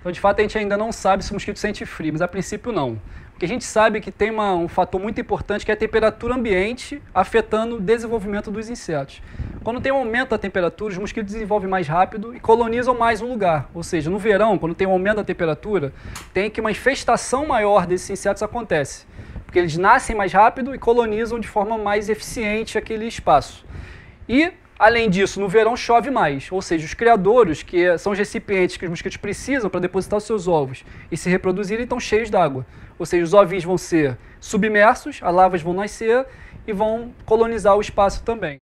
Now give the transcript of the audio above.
Então, de fato, a gente ainda não sabe se o mosquito sente frio, mas a princípio não. Porque a gente sabe é que tem uma, um fator muito importante que é a temperatura ambiente afetando o desenvolvimento dos insetos. Quando tem um aumento da temperatura, os mosquitos desenvolvem mais rápido e colonizam mais um lugar. Ou seja, no verão, quando tem um aumento da temperatura, tem que uma infestação maior desses insetos acontece. Porque eles nascem mais rápido e colonizam de forma mais eficiente aquele espaço. E Além disso, no verão chove mais, ou seja, os criadouros, que são os recipientes que os mosquitos precisam para depositar os seus ovos e se reproduzirem, estão cheios d'água. Ou seja, os ovinhos vão ser submersos, as larvas vão nascer e vão colonizar o espaço também.